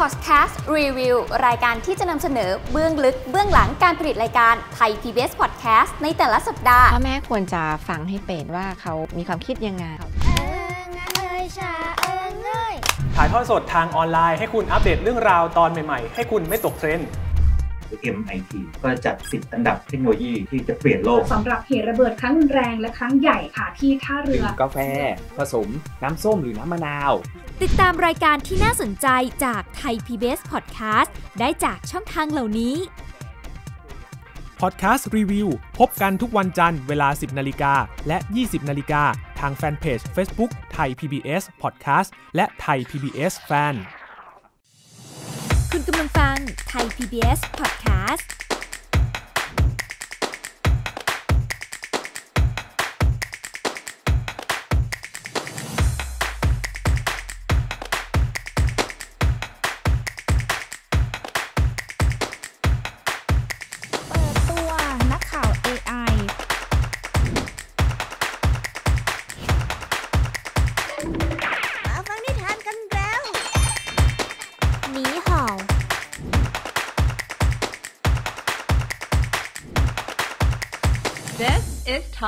พอดแคสต์รีวิวรายการที่จะนำเสนอเบื้องลึกเบื้องหลังการผลิตรายการ ไทย PBS Podcast ในแต่ละสัปดาห์พ่อแม่ควรจะฟังให้เป็นว่าเขามีความคิดยังไงถ่ายทอดสดทางออนไลน์ให้คุณอัปเดตเรื่องราวตอนใหม่ๆ ให้คุณไม่ตกเทรนด์รือ MIT ก็จัด10อันดับเทคโนโลยีที่จะเปลี่ยนโลกสำหรับเหตุระเบิดครั้งแรงและครั้งใหญ่ค่ะที่ท่าเรือ กาแฟ ผสม น้ำส้มหรือน้ำมะนาว ติดตามรายการที่น่าสนใจจากไทย PBS Podcast ได้จากช่องทางเหล่านี้พอดแคสต์รีวิวพบกันทุกวันจันทร์เวลา 10 นาฬิกาและ 20 นาฬิกาทางแฟนเพจ Facebook ไทย PBS Podcast และไทย PBS Fan คุณกำลังฟังไทย PBS Podcast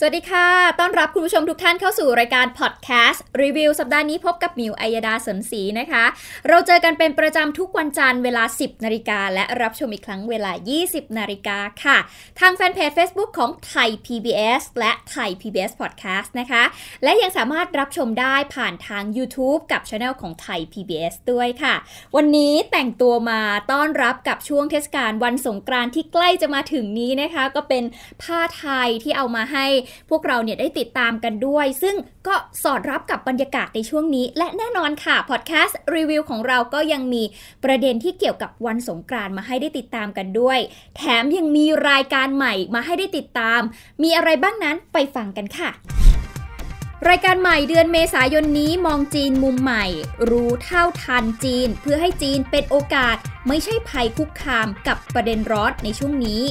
สวัสดีค่ะ ต้อนรับคุณผู้ชมทุกท่านเข้าสู่รายการพอดแคสต์ รีวิวสัปดาห์นี้พบกับมิวอัยดาสนศรีนะคะ เราเจอกันเป็นประจำทุกวันจันทร์เวลา 10 นาฬิกาและรับชมอีกครั้งเวลา 20 นาฬิกาค่ะ ทางแฟนเพจ Facebook ของไทย PBS และไทย PBS Podcast นะคะ และยังสามารถรับชมได้ผ่านทาง YouTube กับช anel ของไทย PBS ด้วยค่ะ วันนี้แต่งตัวมาต้อนรับกับช่วงเทศกาลวันสงกรานต์ที่ใกล้จะมาถึงนี้นะคะ ก็เป็นผ้าไทยที่เอามาให้พวกเราเนี่ยได้ติดตามกันด้วย ซึ่งก็สอดรับกับบรรยากาศในช่วงนี้ และแน่นอนค่ะพอดแคสต์รีวิวของเราก็ยังมีประเด็นที่เกี่ยวกับวันสงกรานต์มาให้ได้ติดตามกันด้วย แถมยังมีรายการใหม่มาให้ได้ติดตาม มีอะไรบ้างนั้นไปฟังกันค่ะ รายการใหม่เดือนเมษายนนี้ มองจีนมุมใหม่ รู้เท่าทันจีนเพื่อให้จีนเป็นโอกาส ไม่ใช่ภัยคุกคามกับประเด็นร้อนในช่วงนี้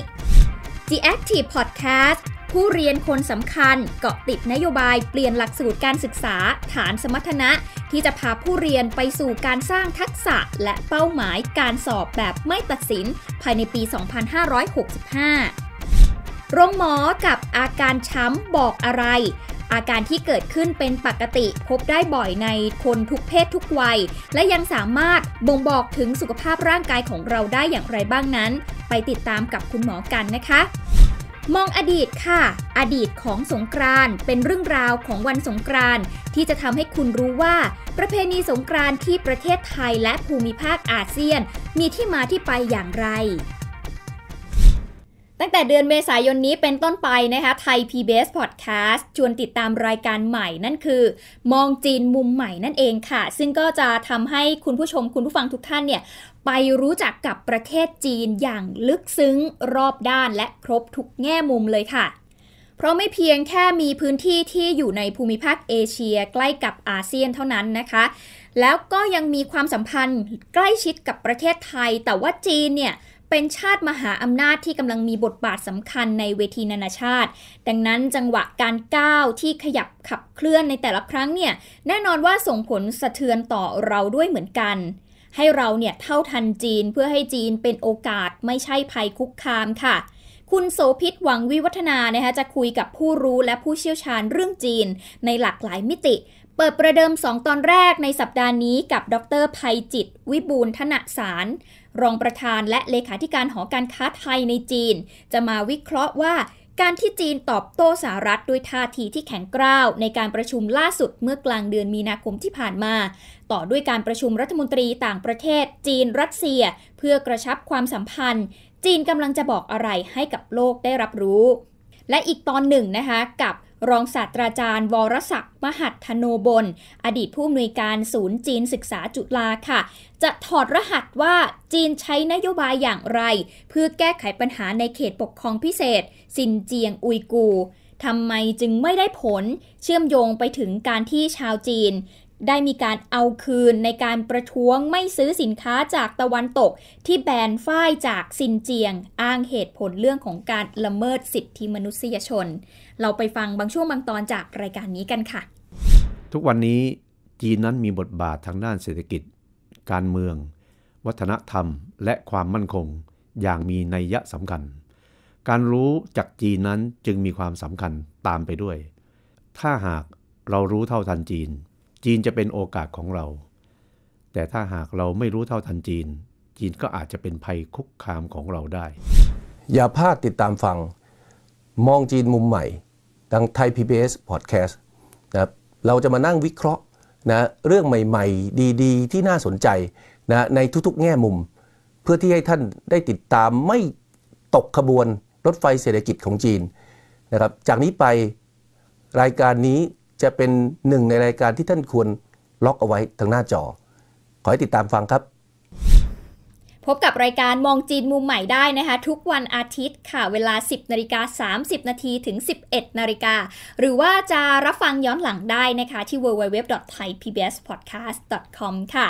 The Active Podcast ผู้เรียนคนสำคัญเกาะติดนโยบายเปลี่ยนหลักสูตรการศึกษา ฐานสมรรถนะ ที่จะพาผู้เรียนไปสู่การสร้างทักษะและเป้าหมายการสอบแบบไม่ตัดสินภายในปี 2565โรงหมอกับอาการช้ำบอกอะไร อาการที่เกิดขึ้นเป็นปกติ พบได้บ่อยในคนทุกเพศทุกวัย และยังสามารถบ่งบอกถึงสุขภาพร่างกายของเราได้อย่างไรบ้างนั้น ไปติดตามกับคุณหมอกันนะคะมองอดีตค่ะ อดีตของสงกรานเป็นเรื่องราวของวันสงกรานที่จะทำให้คุณรู้ว่า ประเพณีสงกรานที่ประเทศไทยและภูมิภาคอาเซียนมีที่มาที่ไปอย่างไร ตั้งแต่เดือนเมษายนนี้เป็นต้นไปนะคะไทย PBS Podcast ชวนติดตามรายการใหม่นั่นคือ มองจีนมุมใหม่นั่นเองค่ะ ซึ่งก็จะทำให้คุณผู้ชมคุณผู้ฟังทุกท่านเนี่ยไปรู้จักกับประเทศจีนอย่างลึกซึ้งรอบด้านและครบทุกแง่มุมเลยค่ะ เพราะไม่เพียงแค่มีพื้นที่ที่อยู่ในภูมิภาคเอเชีย ใกล้กับอาเซียนเท่านั้นนะคะ แล้วก็ยังมีความสัมพันธ์ใกล้ชิดกับประเทศไทย แต่ว่าจีนเนี่ยเป็นชาติมหาอำนาจที่กำลังมีบทบาทสำคัญในเวทีนานาชาติ ดังนั้นจังหวะการก้าวที่ขยับขับเคลื่อนในแต่ละครั้งเนี่ย แน่นอนว่าส่งผลสะเทือนต่อเราด้วยเหมือนกันให้เราเนี่ยเท่าทันจีนเพื่อให้จีนเป็นโอกาสไม่ใช่ภัยคุกคามค่ะ คุณโสพิษหวังวิวัฒนานะคะจะคุยกับผู้รู้และผู้เชี่ยวชาญเรื่องจีน ในหลากหลายมิติ เปิดประเดิม 2 ตอนแรกในสัปดาห์นี้กับ ดรภัยจิต วิบูลธนสาร รองประธานและเลขาธิการหอการค้าไทยในจีน จะมาวิเคราะห์ว่า การที่จีนตอบโต้สหรัฐด้วยท่าทีที่แข็งกร้าวในการประชุมล่าสุดเมื่อกลางเดือนมีนาคมที่ผ่านมาต่อด้วยการประชุมรัฐมนตรีต่างประเทศ จีนรัสเซีย เพื่อกระชับความสัมพันธ์ จีนกำลังจะบอกอะไรให้กับโลกได้รับรู้ และอีกตอนหนึ่งนะคะ กับรองศาสตราจารย์ วรศักดิ์ มหัตธโนบล อดีตผู้อำนวยการศูนย์จีนศึกษาจุฬาค่ะ จะถอดรหัสว่าจีนใช้นโยบายอย่างไร เพื่อแก้ไขปัญหาในเขตปกครองพิเศษซินเจียงอุยกูทำไมจึงไม่ได้ผลเชื่อมโยงไปถึงการที่ชาวจีนได้มีการเอาคืนในการประท้วงไม่ซื้อสินค้าจากตะวันตก ที่แบนฝ้ายจากซินเจียง อ้างเหตุผลเรื่องของการละเมิดสิทธิมนุษยชน เราไปฟังบางช่วงบางตอนจากรายการนี้กันค่ะ ทุกวันนี้จีนนั้นมีบทบาททางด้านเศรษฐกิจ การเมือง วัฒนธรรม และความมั่นคง อย่างมีนัยยะสำคัญ การรู้จากจีนนั้นจึงมีความสำคัญตามไปด้วย ถ้าหากเรารู้เท่าทันจีนจีนจะเป็นโอกาสของเรา แต่ถ้าหากเราไม่รู้เท่าทันจีน จีนก็อาจจะเป็นภัยคุกคามของเราได้ อย่าพลาดติดตามฟัง มองจีนมุมใหม่ดังไทย PBS Podcast นะครับ เราจะมานั่งวิเคราะห์นะ เรื่องใหม่ ๆ ดีๆ ที่น่าสนใจนะ ในทุกๆ แง่มุม เพื่อที่ให้ท่านได้ติดตามไม่ตกขบวนรถไฟเศรษฐกิจของจีนนะครับ จากนี้ไปรายการนี้จะเป็นหนึ่งในรายการที่ท่านควรล็อกเอาไว้ทางหน้าจอขอให้ติดตามฟังครับ พบกับรายการมองจีนมุมใหม่ได้นะคะ ทุกวันอาทิตย์ค่ะ เวลา 10นาฬิกา30นาทีถึง 11นาฬิกาหรือว่าจะรับฟังย้อนหลังได้นะคะ ที่ www.thaipbspodcast.com ค่ะ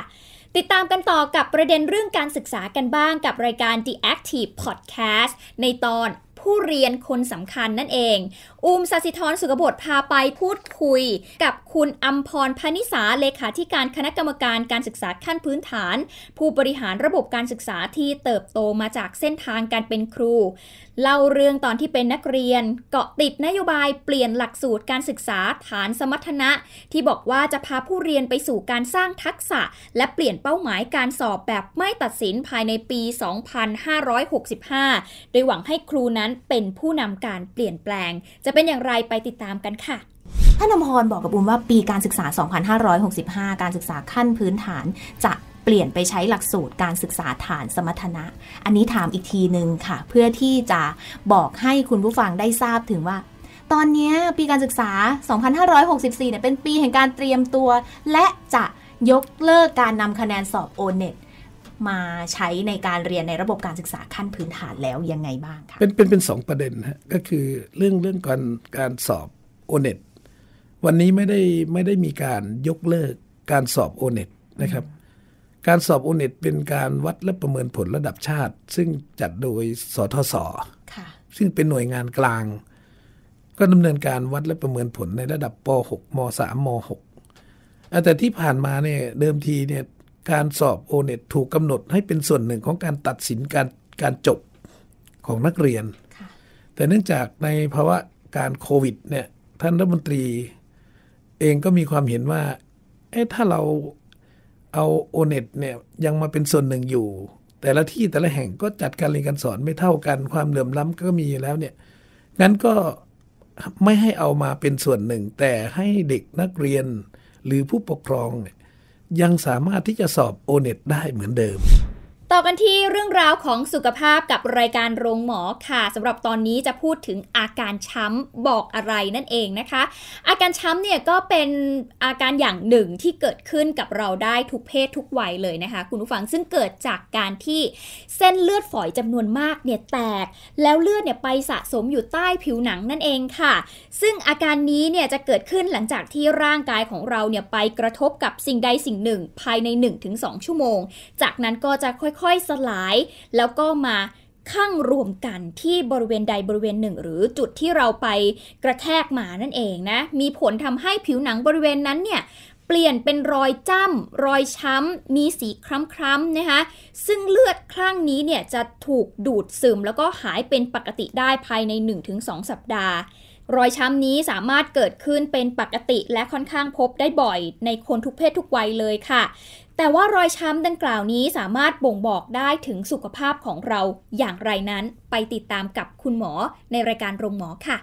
ติดตามกันต่อกับประเด็นเรื่องการศึกษากันบ้างกับรายการ The Active Podcast ในตอนผู้เรียนคนสำคัญนั่นเองอูมสัสิธรสุกบดพาไปพูดคุย กับคุณอัมพรพนิสาเลขาธิการคณะกรรมการการศึกษาขั้นพื้นฐาน ผู้บริหารระบบการศึกษาที่เติบโตมาจากเส้นทางการเป็นครูเล่าเรื่องตอนที่เป็นนักเรียน เกาะติดนโยบายเปลี่ยนหลักสูตรการศึกษาฐานสมรรถนะที่บอกว่าจะพาผู้เรียนไปสู่การสร้างทักษะ และเปลี่ยนเป้าหมายการสอบแบบไม่ตัดสินภายในปี 2565 โดยหวังให้ครูนั้นเป็นผู้นำการเปลี่ยนแปลง จะเป็นอย่างไรไปติดตามกันค่ะ ท่านอมพรบอกกับบุมว่าปีการศึกษา 2565 การศึกษาขั้นพื้นฐานจะเปลี่ยนไปใช้หลักสูตรการศึกษาฐานสมรรถนะ อันนี้ถามอีกทีหนึ่งค่ะ เพื่อที่จะบอกให้คุณผู้ฟังได้ทราบถึงว่า ตอนนี้ปีการศึกษา 2564 เนี่ยเป็นปีแห่งการเตรียมตัว และจะยกเลิกการนำคะแนนสอบ o n e t มาใช้ในการเรียนในระบบการศึกษาขั้นพื้นฐานแล้วยังไงบ้างคะเป็นเป็นเป็นสองประเด็นฮะก็คือเรื่องเรื่องการการสอบโอเน็ตวันนี้ไม่ได้ไม่ได้มีการยกเลิกการสอบโอเน็ตนะครับ การสอบโอเน็ตเป็นการวัดและประเมินผลระดับชาติ ซึ่งจัดโดยสทศซึ่งเป็นหน่วยงานกลาง ก็ดำเนินการวัดและประเมินผลในระดับป .6 ม .3 ม .6 แต่ที่ผ่านมาเนี่ยเดิมทีเนี่ยการสอบโอเน็ตถูกกำหนดให้เป็นส่วนหนึ่งของการตัดสินการการจบของนักเรียนแต่เนื่องจากในภาวะการโควิดเนี่ยท่านรัฐมนตรีเองก็มีความเห็นว่าเอถ้าเราเอาโอเน็ตเนี่ยยังมาเป็นส่วนหนึ่งอยู่ แต่ละที่แต่ละแห่งก็จัดการเรียนการสอนไม่เท่ากันความเหลื่อมล้ำก็มีแล้วเนี่ยงั้นก็ไม่ให้เอามาเป็นส่วนหนึ่ง แต่ให้เด็กนักเรียนหรือผู้ปกครองเนี่ยยังสามารถที่จะสอบโอเน็ตได้เหมือนเดิมต่อกันที่เรื่องราวของสุขภาพกับรายการโรงหมอค่ะสำหรับตอนนี้จะพูดถึงอาการช้ำบอกอะไรนั่นเองนะคะ อาการช้ำเนี่ยก็เป็นอาการอย่างหนึ่งที่เกิดขึ้นกับเราได้ทุกเพศทุกวัยเลยนะคะคุณผู้ฟังซึ่งเกิดจากการที่เส้นเลือดฝอยจำนวนมากเนี่ยแตก แล้วเลือดเนี่ยไปสะสมอยู่ใต้ผิวหนังนั่นเองค่ะ ซึ่งอาการนี้เนี่ยจะเกิดขึ้นหลังจากที่ร่างกายของเราเนี่ยไปกระทบกับสิ่งใดสิ่งหนึ่งภายใน 1-2 ชั่วโมง จากนั้นก็จะค่อยค่อยๆสลายแล้วก็มาข้างรวมกันที่บริเวณใดบริเวณหนึ่งหรือจุดที่เราไปกระแทกมานั่นเองนะ มีผลทำให้ผิวหนังบริเวณนั้นเนี่ย เปลี่ยนเป็นรอยจ้ำ รอยช้ำมีสีคล้ำๆนะคะซึ่งเลือดคลั่งนี้เนี่ยจะถูกดูดซึม แล้วก็หายเป็นปกติได้ภายใน 1-2 สัปดาห์ รอยช้ำนี้สามารถเกิดขึ้นเป็นปกติและค่อนข้างพบได้บ่อยในคนทุกเพศทุกวัยเลยค่ะแต่ว่ารอยช้ำดังกล่าวนี้สามารถบ่งบอกได้ถึงสุขภาพของเราอย่างไรนั้น ไปติดตามกับคุณหมอในรายการโรงหมอค่ะ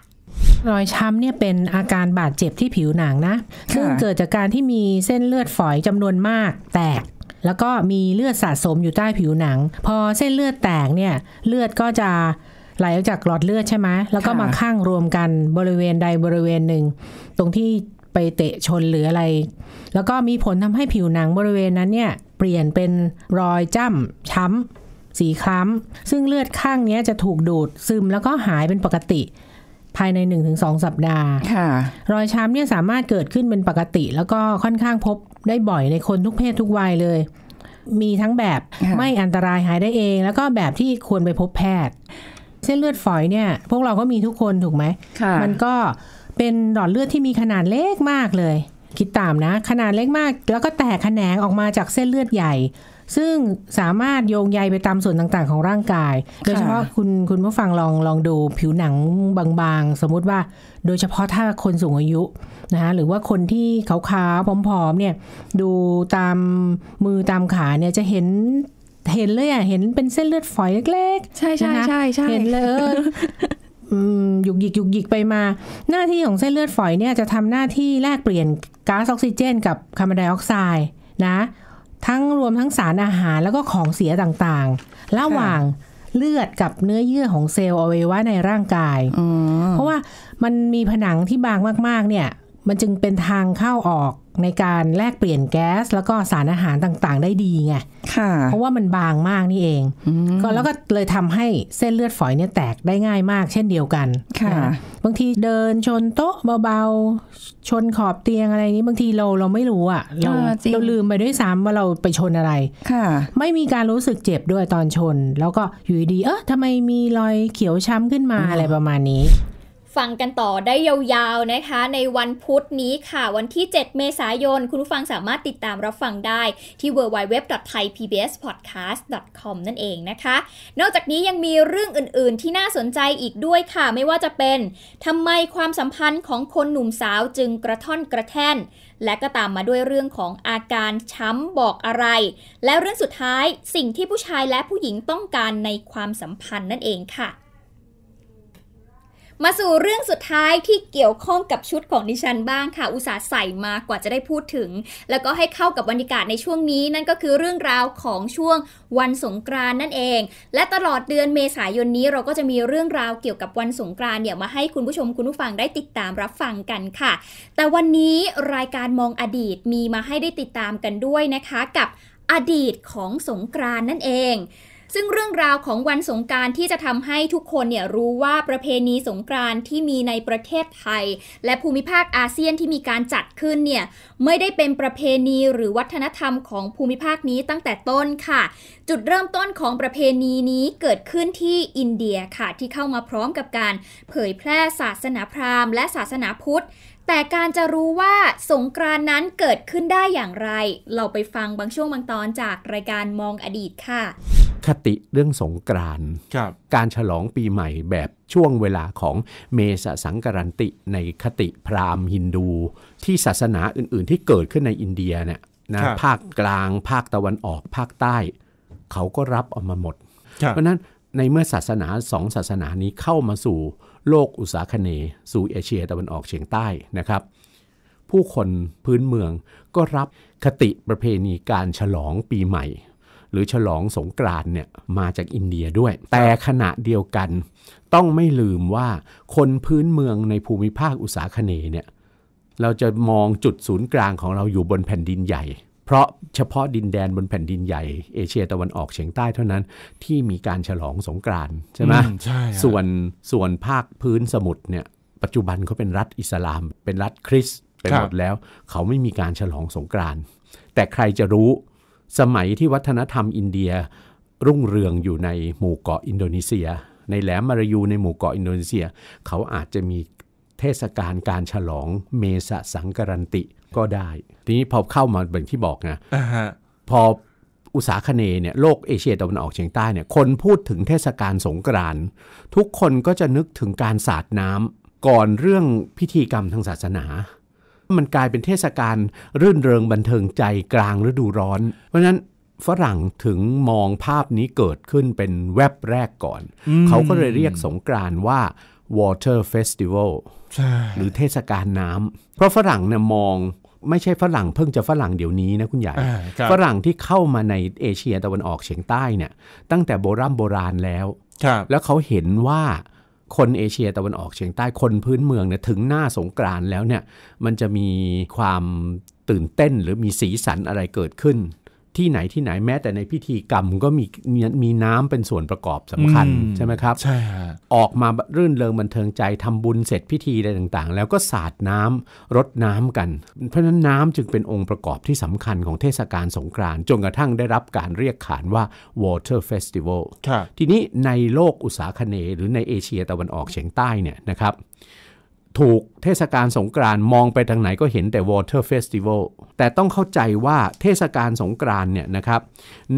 รอยช้ำเนี่ย เป็นอาการบาดเจ็บที่ผิวหนังนะซึ่งเกิดจากการที่มีเส้นเลือดฝอยจำนวนมาก แตก แล้วก็มีเลือดสะสมอยู่ใต้ผิวหนัง พอเส้นเลือดแตกเนี่ยเลือดก็จะไหลออกจากหลอดเลือดใช่ไหมแล้วก็มาข้างรวมกันบริเวณใดบริเวณหนึ่ง ตรงที่ไปเตะชนหรืออะไร แล้วก็มีผลทำให้ผิวหนังบริเวณนั้นเนี่ย เปลี่ยนเป็นรอยจ้ำช้ำสีคล้ำซึ่งเลือดข้างนี้จะถูกดูดซึมแล้วก็หายเป็นปกติ ภายใน 1-2 สัปดาห์รอยช้ำเนี่ยสามารถเกิดขึ้นเป็นปกติ แล้วก็ค่อนข้างพบได้บ่อยในคนทุกเพศทุกวัยเลย มีทั้งแบบไม่อันตรายหายได้เอง แล้วก็แบบที่ควรไปพบแพทย์เส้นเลือดฝอยเนี่ย พวกเราก็มีทุกคนถูกไหมมันก็เป็นหลอดเลือดที่มีขนาดเล็กมากเลยคิดตามนะ ขนาดเล็กมากแล้วก็แตกแขนงออกมาจากเส้นเลือดใหญ่ ซึ่งสามารถโยงใยไปตามส่วนต่างๆ ของร่างกายโดยเฉพาะคุณคุณผู้ฟังลองลองดูผิวหนังบางๆ สมมุติว่า โดยเฉพาะถ้าคนสูงอายุนะคะหรือว่าคนที่ขาวๆผอม ๆ เนี่ย ดูตามมือตามขาเนี่ยจะเห็น เห็นเลยอ่ะเห็นเป็นเส้นเลือดฝอยเล็กๆใช่ใช่ใช่ใช่เห็นเลยหยุกหยิกหยุกหยิกไปมา หน้าที่ของเส้นเลือดฝอยเนี่ย จะทำหน้าที่แลกเปลี่ยนก๊าซออกซิเจน กับคาร์บอนไดออกไซด์นะ ทั้งรวมทั้งสารอาหารแล้วก็ของเสียต่างๆ ระหว่างเลือดกับเนื้อเยื่อของเซลล์อวัยวะในร่างกาย เพราะว่ามันมีผนังที่บางมากๆเนี่ยมันจึงเป็นทางเข้าออกในการแลกเปลี่ยนแก๊ส แล้วก็สารอาหารต่างๆ ได้ดีไง เพราะว่ามันบางมากนี่เองก็แล้วก็เลยทำให้เส้นเลือดฝอยเนี่ยแตกได้ง่ายมากเช่นเดียวกันค่ะ บางทีเดินชนโต๊ะเบาๆชนขอบเตียงอะไรนี้บางทีเราเราไม่รู้อ่ะ เราเราลืมไปด้วยซ้ำว่าเราไปชนอะไร ค่ะ ไม่มีการรู้สึกเจ็บด้วยตอนชน แล้วก็อยู่ดีเออทำไมมีรอยเขียวช้ำขึ้นมาอะไรประมาณนี้ฟังกันต่อได้ยาว ๆนะคะ ในวันพุธนี้ค่ะ วันที่ 7 เมษายน คุณผู้ฟังสามารถติดตามรับฟังได้ที่ www.thaipbspodcast.com นั่นเองนะคะ นอกจากนี้ยังมีเรื่องอื่นๆ ที่น่าสนใจอีกด้วยค่ะไม่ว่าจะเป็นทำไมความสัมพันธ์ของคนหนุ่มสาวจึงกระท่อนกระแท่น และก็ตามมาด้วยเรื่องของอาการช้ำบอกอะไร และเรื่องสุดท้ายสิ่งที่ผู้ชายและผู้หญิงต้องการในความสัมพันธ์นั่นเองค่ะมาสู่เรื่องสุดท้ายที่เกี่ยวข้องกับชุดของดิฉันบ้างค่ะ อุตสาห์ใส่มากว่าจะได้พูดถึง แล้วก็ให้เข้ากับบรรยากาศในช่วงนี้นั่นก็คือเรื่องราวของช่วงวันสงกรานนั่นเอง และตลอดเดือนเมษายนนี้เราก็จะมีเรื่องราวเกี่ยวกับวันสงกรานเนี่ยมาให้คุณผู้ชมคุณผู้ฟังได้ติดตามรับฟังกันค่ะ แต่วันนี้รายการมองอดีตมีมาให้ได้ติดตามกันด้วยนะคะกับอดีตของสงกรานนั่นเองซึ่งเรื่องราวของวันสงการที่จะทำให้ทุกคนเนี่ยรู้ว่าประเพณีสงการที่มีในประเทศไทย และภูมิภาคอาเซียนที่มีการจัดขึ้นเนี่ยไม่ได้เป็นประเพณีหรือวัฒนธรรมของภูมิภาคนี้ตั้งแต่ต้นค่ะ จุดเริ่มต้นของประเพณีนี้เกิดขึ้นที่อินเดียค่ะ ที่เข้ามาพร้อมกับการเผยแพร่ศาสนาพราหมณ์และศาสนาพุทธแต่การจะรู้ว่าสงกรานนั้นเกิดขึ้นได้อย่างไร เราไปฟังบางช่วงบางตอนจากรายการมองอดีตค่ะคติเรื่องสงกรานต์การฉลองปีใหม่แบบช่วงเวลาของเมษสังกรันติในคติพราหมณ์ฮินดูที่ศาสนาอื่น ๆ ที่เกิดขึ้นในอินเดียเนี่ยนะภาคกลางภาคตะวันออก ภาคใต้ เขาก็รับออกมาหมด เพราะนั้นในเมื่อศาสนาสองศาสนานี้เข้ามาสู่โลกอุตสาคเน สู่เอเชียตะวันออกเฉียงใต้นะครับ ผู้คนพื้นเมืองก็รับคติประเพณีการฉลองปีใหม่หรือฉลองสงกรานเนี่ยมาจากอินเดียด้วย แต่ขณะเดียวกันต้องไม่ลืมว่าคนพื้นเมืองในภูมิภาคอุษาคเนเนี่ย เราจะมองจุดศูนย์กลางของเราอยู่บนแผ่นดินใหญ่ เพราะเฉพาะดินแดนบนแผ่นดินใหญ่เอเชียตะวันออกเฉียงใต้เท่านั้น ที่มีการฉลองสงกรานใช่ไหมใช่ส่วนส่วนภาคพื้นสมุทรเนี่ยปัจจุบันเขาเป็นรัฐอิสลาม เป็นรัฐคริสต์ไปหมดแล้วเขาไม่มีการฉลองสงกรานแต่ใครจะรู้สมัยที่วัฒนธรรมอินเดียรุ่งเรืองอยู่ในหมู่เกาะอินโดนีเซีย ในแหลมมารายูในหมู่เกาะอินโดนีเซีย เขาอาจจะมีเทศกาลการฉลองเมษสังกรันติก็ได้ ทีนี้พอเข้ามาเหมือนที่บอกนะ uh-huh. พออุตสาคเนเนี่ยโลกเอเชียตะวันออกเฉียงใต้เนี่ยคนพูดถึงเทศกาลสงกรานต์ทุกคนก็จะนึกถึงการสาดน้ำก่อนเรื่องพิธีกรรมทางศาสนามันกลายเป็นเทศกาลรื่นเริงบันเทิงใจกลางฤดูร้อน เพราะนั้นฝรั่งถึงมองภาพนี้เกิดขึ้นเป็นแวบแรกก่อน เขาก็เลยเรียกสงกรานว่า Water Festival หรือเทศกาลน้ำ เพราะฝรั่งเนี่ยมองไม่ใช่ฝรั่งเพิ่งจะฝรั่งเดี๋ยวนี้นะคุณใหญ่ ฝรั่งที่เข้ามาในเอเชียตะวันออกเฉียงใต้เนี่ยตั้งแต่โบรโบราณแล้ว แล้วเขาเห็นว่าคนเอเชียตะวันออกเฉียงใต้คนพื้นเมืองเนี่ยถึงหน้าสงกรานแล้วเนี่ยมันจะมีความตื่นเต้นหรือมีสีสันอะไรเกิดขึ้นที่ไหนที่ไหนแม้แต่ในพิธีกรรมก็มีมีน้ำเป็นส่วนประกอบสำคัญใช่ไหมครับใช่ฮะออกมารื่นเริงบันเทิงใจทำบุญเสร็จพิธีอะไรต่างๆ แล้วก็สาดน้ำรดน้ำกัน เพราะฉะนั้นน้ำจึงเป็นองค์ประกอบที่สำคัญของเทศกาลสงกรานต์จนกระทั่งได้รับการเรียกขานว่า water festival ทีนี้ในโลกอุตสาคเน หรือในเอเชียตะวันออกเฉียงใต้เนี่ยนะครับถูกเทศกาลสงกรานมองไปทางไหนก็เห็นแต่ Water Festival แต่ต้องเข้าใจว่าเทศกาลสงกรานเนี่ยนะครับ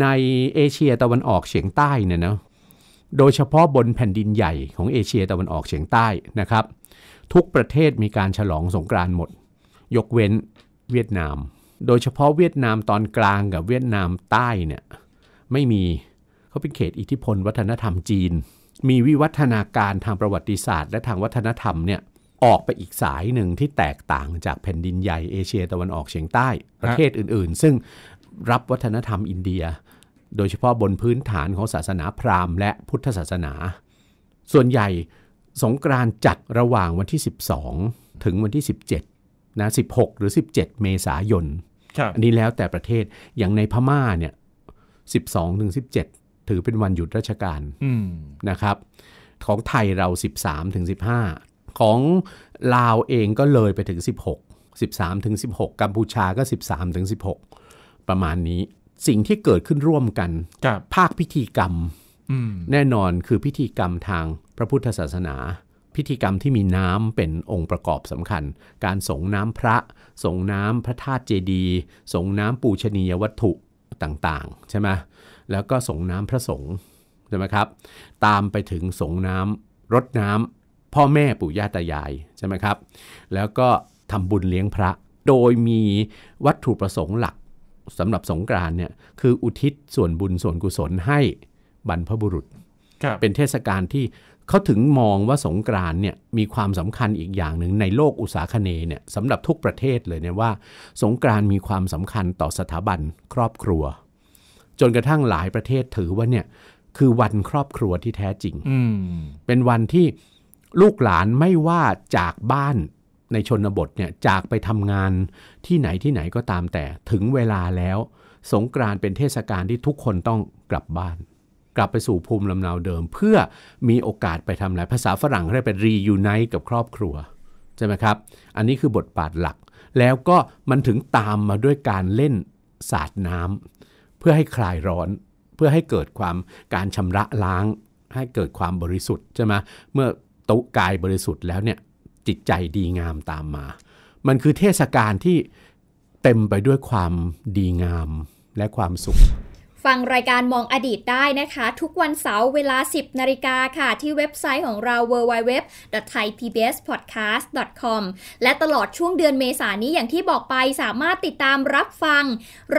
ในเอเชียตะวันออกเฉียงใต้เนี่ยนะ โดยเฉพาะบนแผ่นดินใหญ่ของเอเชียตะวันออกเฉียงใต้นะครับทุกประเทศมีการฉลองสงกรานหมด ยกเว้นเวียดนาม โดยเฉพาะเวียดนามตอนกลางกับเวียดนามใต้เนี่ยไม่มีเขาเป็นเขตอิทธิพลวัฒนธรรมจีน มีวิวัฒนาการทางประวัติศาสตร์ และทางวัฒนธรรมเนี่ยออกไปอีกสายหนึ่งที่แตกต่างจากแผ่นดินใหญ่ เอเชียตะวันออกเฉียงใต้ประเทศอื่นๆ ซึ่งรับวัฒนธรรมอินเดีย โดยเฉพาะบนพื้นฐานของศาสนาพราหมณ์และพุทธศาสนา ส่วนใหญ่สงกรานจัดระหว่างวันที่ 12 ถึงวันที่ 17นะ16 หรือ 17 เมษายนอันนี้แล้วแต่ประเทศอย่างในพม่าเนี่ย12ถึง17 ถือเป็นวันหยุดราชการนะครับ ของไทยเรา 13ถึง15ของลาวเองก็เลยไปถึง 16 13ถึง16 กัมพูชาก็ 13ถึง16 ประมาณนี้สิ่งที่เกิดขึ้นร่วมกันภาคพิธีกรรม แน่นอนคือพิธีกรรมทางพระพุทธศาสนา พิธีกรรมที่มีน้ำเป็นองค์ประกอบสำคัญ การส่งน้ำพระส่งน้ำพระธาตุเจดีย์ส่งน้ำปูชนียวัตถุต่างๆใช่ไหมแล้วก็ส่งน้ำพระสงฆ์ใช่ไหมครับตามไปถึงส่งน้ำรดน้ำพ่อแม่ปู่ย่าตายายใช่ไหมครับ แล้วก็ทำบุญเลี้ยงพระ โดยมีวัตถุประสงค์หลักสำหรับสงกรานเนี่ยคืออุทิศส่วนบุญส่วนกุศลให้บรรพบุรุษเป็นเทศกาลที่เขาถึงมองว่าสงกรานเนี่ยมีความสำคัญอีกอย่างหนึ่งในโลกอุตสาคเนเนี่ยสำหรับทุกประเทศเลยเนี่ยว่าสงกรานมีความสำคัญต่อสถาบันครอบครัว จนกระทั่งหลายประเทศถือว่าเนี่ยคือวันครอบครัวที่แท้จริงเป็นวันที่ลูกหลานไม่ว่าจากบ้านในชนบทเนี่ยจากไปทำงานที่ไหนที่ไหนก็ตามแต่ถึงเวลาแล้ว สงกรานเป็นเทศกาลที่ทุกคนต้องกลับบ้าน กลับไปสู่ภูมิลำเนาเดิม เพื่อมีโอกาสไปทำอะไรภาษาฝรั่งเรียกเป็นรียูในกับครอบครัว ใช่ไหมครับ อันนี้คือบทบาทหลัก แล้วก็มันถึงตามมาด้วยการเล่นสาดน้ำเพื่อให้คลายร้อนเพื่อให้เกิดความการชำระล้าง ให้เกิดความบริสุทธิ์ใช่ไหมเมื่อตุกายบริสุทธิ์แล้วเนี่ย จิตใจดีงามตามมา มันคือเทศกาลที่เต็มไปด้วยความดีงามและความสุขฟังรายการมองอดีตได้นะคะ ทุกวันเสาร์เวลา 10นาฬิกาค่ะที่เว็บไซต์ของเรา www.thaipbspodcast.com และตลอดช่วงเดือนเมษายนนี้อย่างที่บอกไปสามารถติดตามรับฟัง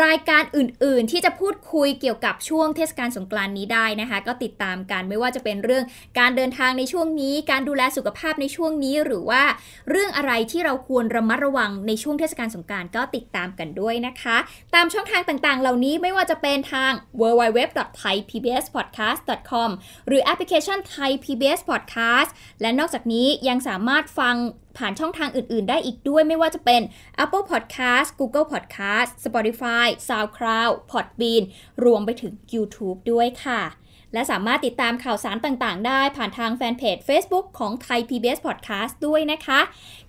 รายการอื่น ๆ ที่จะพูดคุยเกี่ยวกับช่วงเทศกาลสงกรานต์นี้ได้นะคะ ก็ติดตามกันไม่ว่าจะเป็นเรื่องการเดินทางในช่วงนี้ การดูแลสุขภาพในช่วงนี้ หรือว่า เรื่องอะไรที่เราควรระมัดระวังในช่วงเทศกาลสงกรานต์ก็ติดตามกันด้วยนะคะ ตามช่องทางต่าง ๆ เหล่านี้ไม่ว่าจะเป็นทางง www.thaipbspodcast.com หรือแอปพลิเคชัน Thai PBS Podcast และนอกจากนี้ยังสามารถฟังผ่านช่องทางอื่นๆ ได้อีกด้วยไม่ว่าจะเป็น Apple Podcast Google Podcast Spotify SoundCloud Podbean รวมไปถึง YouTube ด้วยค่ะและสามารถติดตามข่าวสารต่างๆ ได้ผ่านทางแฟนเพจ Facebook ของไทย PBS Podcast ด้วยนะคะ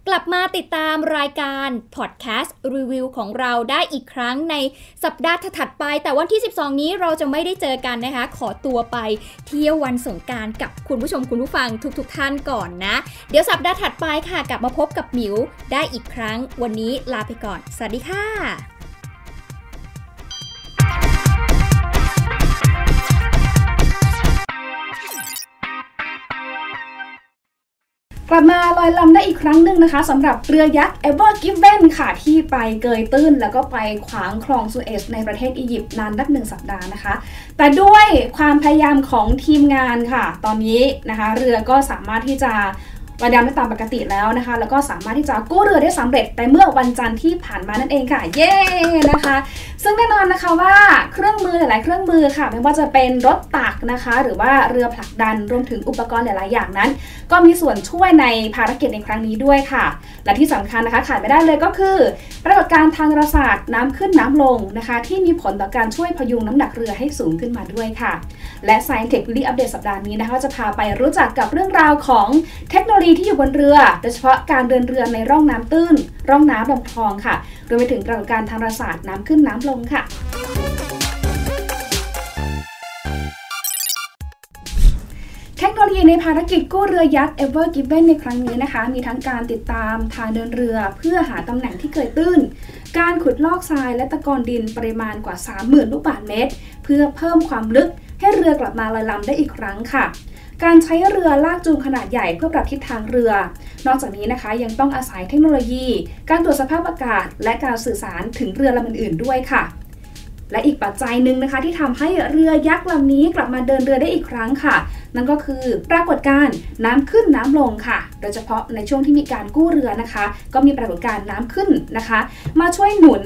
กลับมาติดตามรายการพอดแคสต์รีวิวของเราได้อีกครั้งในสัปดาห์ถัดไป แต่วันที่ 12 นี้เราจะไม่ได้เจอกันนะคะ ขอตัวไปเที่ยววันสงการกับคุณผู้ชมคุณผู้ฟังทุกๆทท่านก่อนนะ เดี๋ยวสัปดาห์ถัดไปค่ะ กลับมาพบกับหมิวได้อีกครั้งวันนี้ลาไปก่อนสวัสดีค่ะกลับมาลอยลำได้อีกครั้งหนึ่งนะคะสำหรับเรือยักษ์ Ever Given ค่ะที่ไปเกยตื้น แล้วก็ไปขวางคลองสุเอซในประเทศอียิปต์นานนับหนึ่งสัปดาห์นะคะ แต่ด้วยความพยายามของทีมงานค่ะ ตอนนี้นะคะ เรือก็สามารถที่จะระดามได้ตามปกติแล้วนะคะแล้วก็สามารถที่จะกู้เรือได้สำเร็จต่เมื่อวันจันทร์ที่ผ่านมานั่นเองค่ะ เย้นะคะ ซึ่งแน่นอนนะคะว่าเครื่องมือหลาย ๆ เครื่องมือค่ะ ไม่ว่าจะเป็นรถตักนะคะ หรือว่าเรือผลักดันรวมถึงอุปกรณ์หลาย ๆ อย่างนั้น ก็มีส่วนช่วยในภารกิจในครั้งนี้ด้วยค่ะ และที่สำคัญนะคะขาดไม่ได้เลยก็คือปรากฏการณ์ทางราศาสตร์น้ำขึ้นน้ำลงนะคะ ที่มีผลต่อการช่วยพยุงน้ำหนักเรือให้สูงขึ้นมาด้วยค่ะ และ Science Tech Weekly Update สัปดาห์นี้นะคะจะพาไปรู้จักกับเรื่องราวของเทคโนโลยีีที่อยู่บนเรือโดยเฉพาะการเดินเรือในร่องน้ำตื้นร่องน้ำลำคลองค่ะรวมไปถึงปรากฏการณ์ทางศาสตร์น้ำขึ้นน้ำลงค่ะ เทคโนโลยีในภารกิจกู้เรือยักษ์ Ever Given ในครั้งนี้นะคะ มีทั้งการติดตามทางเดินเรือเพื่อหาตำแหน่งที่เกิดตื้น การขุดลอกทรายและตะกอนดินปริมาณกว่า 30,000ลูกบาทเมตรเพื่อเพิ่มความลึกให้เรือกลับมาลอยลำได้อีกครั้งค่ะการใช้เรือลากจูงขนาดใหญ่เพื่อปรับทิศทางเรือ นอกจากนี้นะคะยังต้องอาศัยเทคโนโลยี การตรวจสภาพอากาศและการสื่อสารถึงเรือลำอื่นๆด้วยค่ะ และอีกปัจจัยหนึ่งนะคะที่ทำให้เรือยักษ์ลำนี้กลับมาเดินเรือได้อีกครั้งค่ะ นั่นก็คือปรากฏการณ์น้ำขึ้นน้ำลงค่ะ โดยเฉพาะในช่วงที่มีการกู้เรือนะคะ ก็มีปรากฏการณ์น้ำขึ้นนะคะ มาช่วยหนุน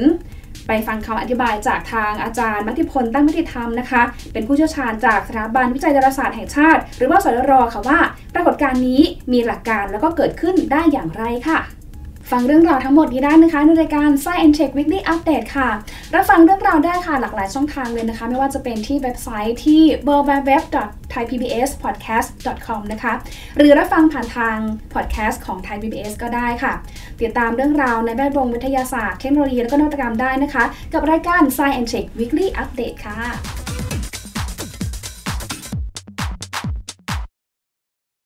ไปฟังคำอธิบายจากทางอาจารย์มัติพลตั้งมัติธรรมนะคะ เป็นผู้เชี่ยวชาญจากสถาบันวิจัยดาราศาสตร์แห่งชาติ หรือว่าสรรค่ะว่า ปรากฏการณ์นี้มีหลักการแล้วก็เกิดขึ้นได้อย่างไรค่ะฟังเรื่องราวทั้งหมดนี้ได้นะคะในรายการ Science and Tech Weekly Update ค่ะ รับฟังเรื่องราวได้ค่ะ หลากหลายช่องทางเลยนะคะ ไม่ว่าจะเป็นที่เว็บไซต์ที่ www.thaipbspodcast.com นะคะ หรือรับฟังผ่านทาง podcast ของ Thai PBS ก็ได้ค่ะติดตามเรื่องราวในแวดวงวิทยาศาสตร์เทคโนโลยีและก็นวัตกรรมได้นะคะ กับรายการ Science and Tech Weekly Update ค่ะ